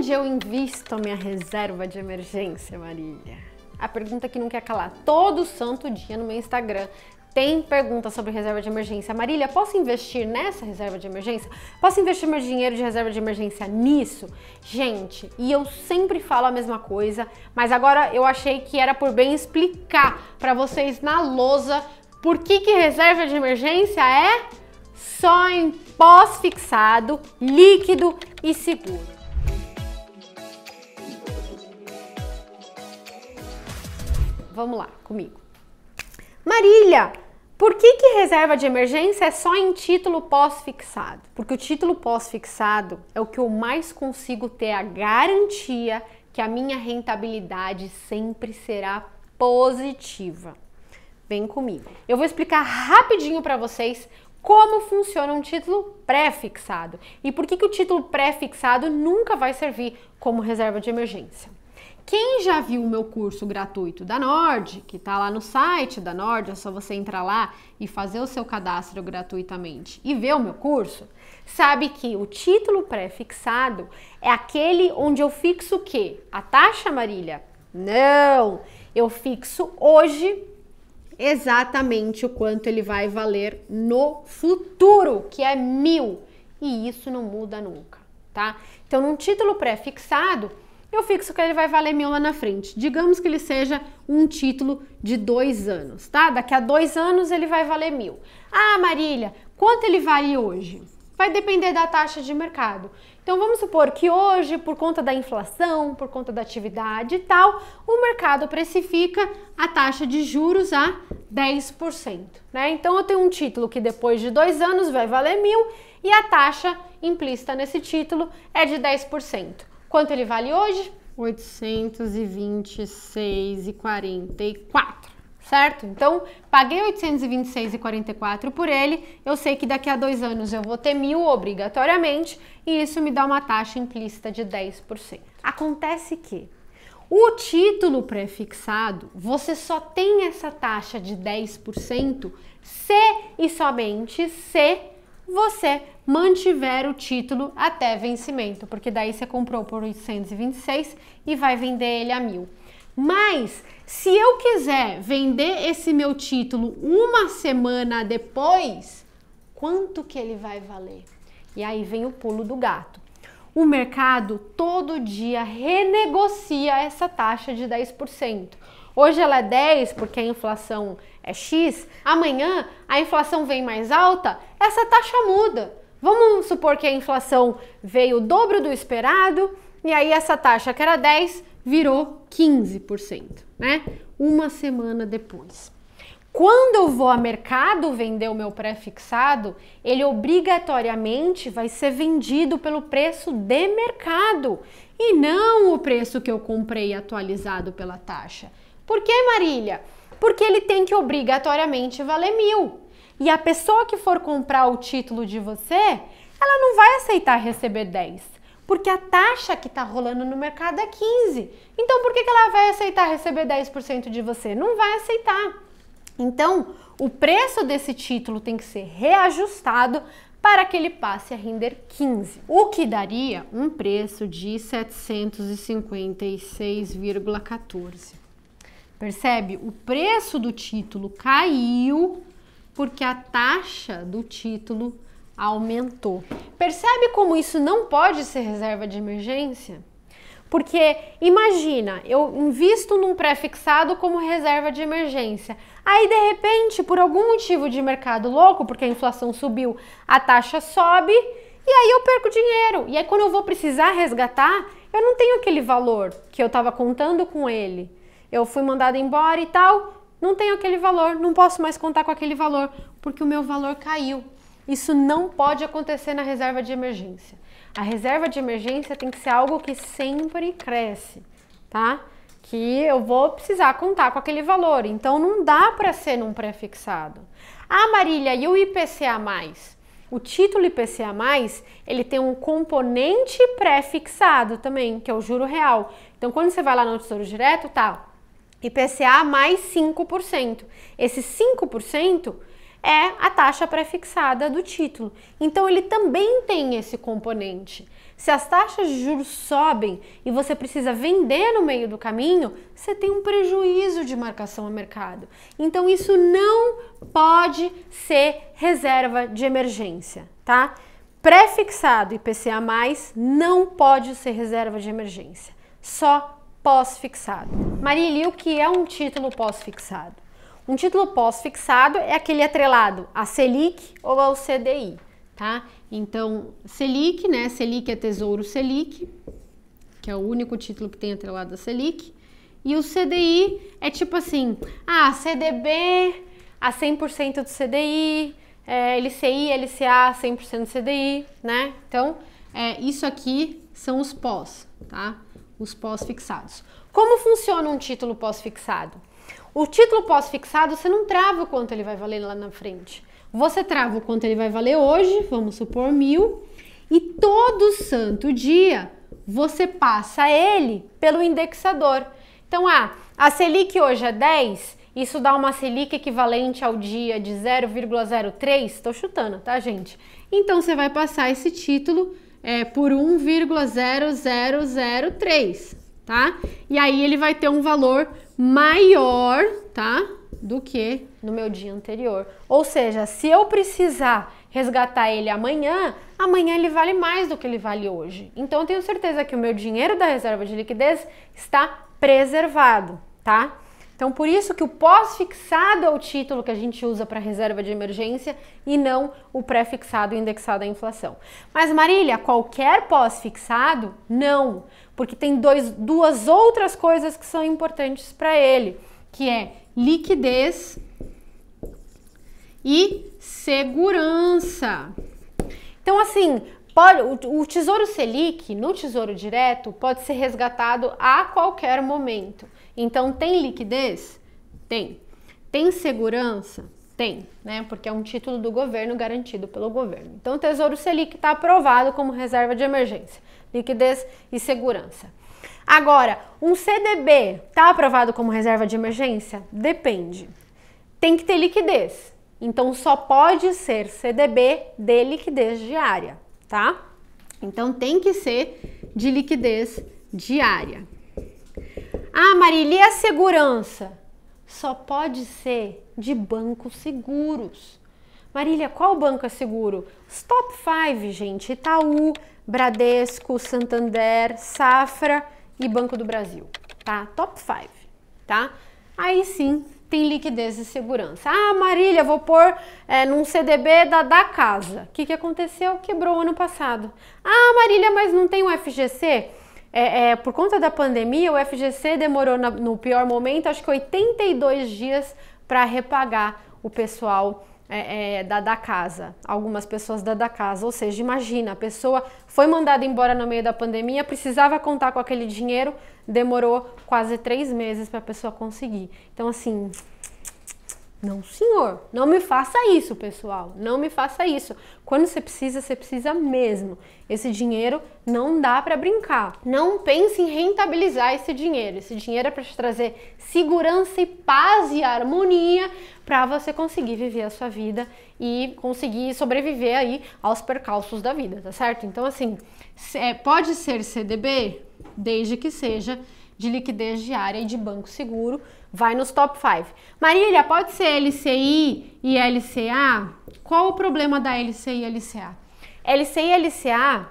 Onde eu invisto a minha reserva de emergência, Marília? A pergunta que não quer calar. Todo santo dia no meu Instagram tem pergunta sobre reserva de emergência. Marília, posso investir nessa reserva de emergência? Posso investir meu dinheiro de reserva de emergência nisso? Gente, e eu sempre falo a mesma coisa, mas agora eu achei que era por bem explicar para vocês na lousa por que, que reserva de emergência é só em pós-fixado, líquido e seguro. Vamos lá, comigo. Marília, por que, que reserva de emergência é só em título pós-fixado? Porque o título pós-fixado é o que eu mais consigo ter a garantia que a minha rentabilidade sempre será positiva. Vem comigo. Eu vou explicar rapidinho para vocês como funciona um título pré-fixado e por que, que o título pré-fixado nunca vai servir como reserva de emergência. Quem já viu o meu curso gratuito da Nord, que está lá no site da Nord, é só você entrar lá e fazer o seu cadastro gratuitamente e ver o meu curso, sabe que o título pré-fixado é aquele onde eu fixo o quê? A taxa, Marília? Não! Eu fixo hoje exatamente o quanto ele vai valer no futuro, que é mil. E isso não muda nunca, tá? Então, num título pré-fixado, eu fixo que ele vai valer mil lá na frente. Digamos que ele seja um título de dois anos, tá? Daqui a dois anos ele vai valer mil. Ah, Marília, quanto ele vale hoje? Vai depender da taxa de mercado. Então vamos supor que hoje, por conta da inflação, por conta da atividade e tal, o mercado precifica a taxa de juros a 10%. Né? Então eu tenho um título que depois de dois anos vai valer mil e a taxa implícita nesse título é de 10%. Quanto ele vale hoje? 826,44, certo? Então, paguei 826,44 por ele, eu sei que daqui a dois anos eu vou ter mil obrigatoriamente, e isso me dá uma taxa implícita de 10%. Acontece que o título prefixado, você só tem essa taxa de 10% se e somente se você mantiver o título até vencimento, porque daí você comprou por 826 e vai vender ele a mil. Mas se eu quiser vender esse meu título uma semana depois, quanto que ele vai valer? E aí vem o pulo do gato. O mercado todo dia renegocia essa taxa de 10%. Hoje ela é 10 porque a inflação é X, amanhã a inflação vem mais alta, essa taxa muda. Vamos supor que a inflação veio o dobro do esperado e aí essa taxa que era 10 virou 15%, né? Uma semana depois. Quando eu vou a mercado vender o meu pré-fixado, ele obrigatoriamente vai ser vendido pelo preço de mercado e não o preço que eu comprei atualizado pela taxa. Por que, Marília? Porque ele tem que obrigatoriamente valer mil. E a pessoa que for comprar o título de você, ela não vai aceitar receber 10, porque a taxa que está rolando no mercado é 15. Então, por que, que ela vai aceitar receber 10% de você? Não vai aceitar. Então, o preço desse título tem que ser reajustado para que ele passe a render 15, o que daria um preço de 756,14. Percebe? O preço do título caiu porque a taxa do título aumentou. Percebe como isso não pode ser reserva de emergência? Porque imagina, eu invisto num pré-fixado como reserva de emergência. Aí de repente, por algum motivo de mercado louco, porque a inflação subiu, a taxa sobe e aí eu perco dinheiro. E aí quando eu vou precisar resgatar, eu não tenho aquele valor que eu estava contando com ele eu fui mandado embora e tal, não tenho aquele valor, não posso mais contar com aquele valor, porque o meu valor caiu. Isso não pode acontecer na reserva de emergência. A reserva de emergência tem que ser algo que sempre cresce, tá? Que eu vou precisar contar com aquele valor. Então não dá para ser num prefixado. Ah, Marília, e o IPCA mais? O título IPCA+, ele tem um componente pré-fixado também, que é o juro real. Então, quando você vai lá no Tesouro Direto, tá IPCA mais 5%. Esse 5% é a taxa pré-fixada do título. Então ele também tem esse componente. Se as taxas de juros sobem e você precisa vender no meio do caminho, você tem um prejuízo de marcação a mercado. Então isso não pode ser reserva de emergência, tá? Pré-fixado IPCA+, não pode ser reserva de emergência. Só pós-fixado. Marili, o que é um título pós-fixado? Um título pós-fixado é aquele atrelado à Selic ou ao CDI, tá? Então, Selic, né? Selic é Tesouro Selic, que é o único título que tem atrelado à Selic. E o CDI é tipo assim, ah, CDB a 100% do CDI, é, LCI, LCA 100% do CDI, né? Então, é, isso aqui são os pós, tá? os pós-fixados. Como funciona um título pós-fixado? O título pós-fixado você não trava o quanto ele vai valer lá na frente. Você trava o quanto ele vai valer hoje, vamos supor mil, e todo santo dia você passa ele pelo indexador. Então, ah, a Selic hoje é 10, isso dá uma Selic equivalente ao dia de 0,03, estou chutando, tá, gente? Então você vai passar esse título é, por 1,0003, tá? E aí ele vai ter um valor maior, tá? Do que no meu dia anterior. Ou seja, se eu precisar resgatar ele amanhã, amanhã ele vale mais do que ele vale hoje. Então eu tenho certeza que o meu dinheiro da reserva de liquidez está preservado, tá? Então, por isso que o pós-fixado é o título que a gente usa para reserva de emergência e não o pré-fixado indexado à inflação. Mas, Marília, qualquer pós-fixado? Não, porque tem dois, duas outras coisas que são importantes para ele, que é liquidez e segurança. Então, assim, Pode, o, Tesouro Selic no Tesouro Direto pode ser resgatado a qualquer momento. Então tem liquidez? Tem. Tem segurança? Tem, né? Porque é um título do governo garantido pelo governo. Então o Tesouro Selic está aprovado como reserva de emergência, liquidez e segurança. Agora, um CDB está aprovado como reserva de emergência? Depende. Tem que ter liquidez. Então só pode ser CDB de liquidez diária, tá? Então tem que ser de liquidez diária. Ah, Marília, e a segurança? Só pode ser de bancos seguros. Marília, qual banco é seguro? Os top 5, gente. Itaú, Bradesco, Santander, Safra e Banco do Brasil, tá? Top 5, tá? Aí sim tem liquidez e segurança. Ah, Marília, vou pôr é, num CDB da, da casa. O que, que aconteceu? Quebrou ano passado. Ah, Marília, mas não tem o FGC? É, é, por conta da pandemia, o FGC demorou na, no pior momento, acho que 82 dias para repagar o pessoal é, é, da, da casa, algumas pessoas da, da casa. Ou seja, imagina, a pessoa foi mandada embora no meio da pandemia, precisava contar com aquele dinheiro, demorou quase três meses para a pessoa conseguir. Então, assim, não, senhor, não me faça isso, pessoal. Não me faça isso. Quando você precisa, você precisa mesmo. Esse dinheiro não dá para brincar. Não pense em rentabilizar esse dinheiro. Esse dinheiro é para te trazer segurança e paz e harmonia para você conseguir viver a sua vida e conseguir sobreviver aí aos percalços da vida, tá certo? Então assim, pode ser CDB, desde que seja de liquidez diária e de banco seguro, vai nos top 5. Marília, pode ser LCI e LCA? Qual o problema da LCI e LCA? LCI e LCA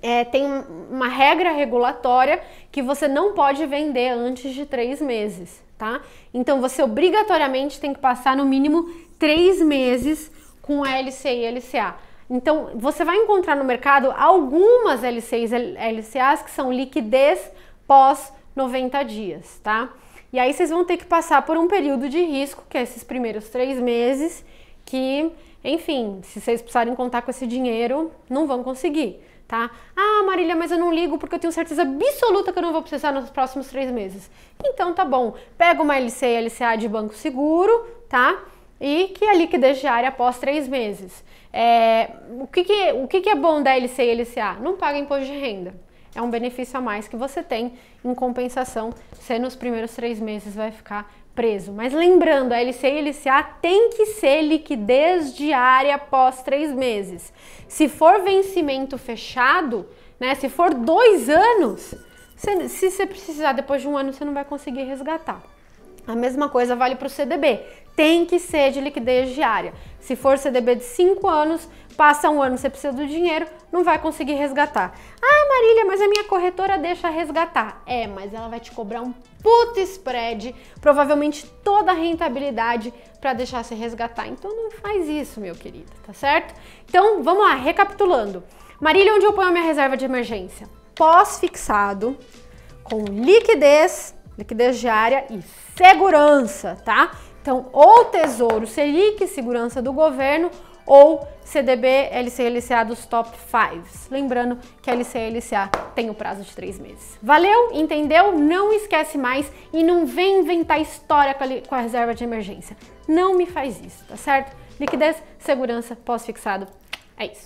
é, tem uma regra regulatória que você não pode vender antes de três meses, tá? Então você obrigatoriamente tem que passar no mínimo três meses com LCI e LCA. Então, você vai encontrar no mercado algumas LCIs e LCAs que são liquidez pós 90 dias, tá? E aí vocês vão ter que passar por um período de risco, que é esses primeiros três meses, que, enfim, se vocês precisarem contar com esse dinheiro, não vão conseguir, tá? Ah, Marília, mas eu não ligo porque eu tenho certeza absoluta que eu não vou precisar nos próximos três meses. Então tá bom, pega uma LC e LCA de banco seguro, tá? E que a liquidez diária após três meses. É, o que, que, o que, que é bom da LC e LCA? Não paga imposto de renda é um benefício a mais que você tem em compensação, se nos primeiros três meses vai ficar preso. Mas lembrando, a LC e LCA tem que ser liquidez diária após três meses. Se for vencimento fechado, né, se for dois anos, se, se você precisar depois de um ano, você não vai conseguir resgatar. A mesma coisa vale para o CDB. Tem que ser de liquidez diária. Se for CDB de 5 anos, Passa um ano, você precisa do dinheiro, não vai conseguir resgatar. Ah, Marília, mas a minha corretora deixa resgatar. É, mas ela vai te cobrar um puto spread, provavelmente toda a rentabilidade para deixar se resgatar. Então não faz isso, meu querido, tá certo? Então vamos lá, recapitulando. Marília, onde eu ponho a minha reserva de emergência? Pós-fixado, com liquidez, liquidez diária e segurança, tá? Então, ou tesouro, Selic, segurança do governo, ou CDB LCA dos top 5. Lembrando que a LCA tem o prazo de 3 meses. Valeu? Entendeu? Não esquece mais e não vem inventar história com a reserva de emergência. Não me faz isso, tá certo? Liquidez, segurança, pós-fixado, é isso.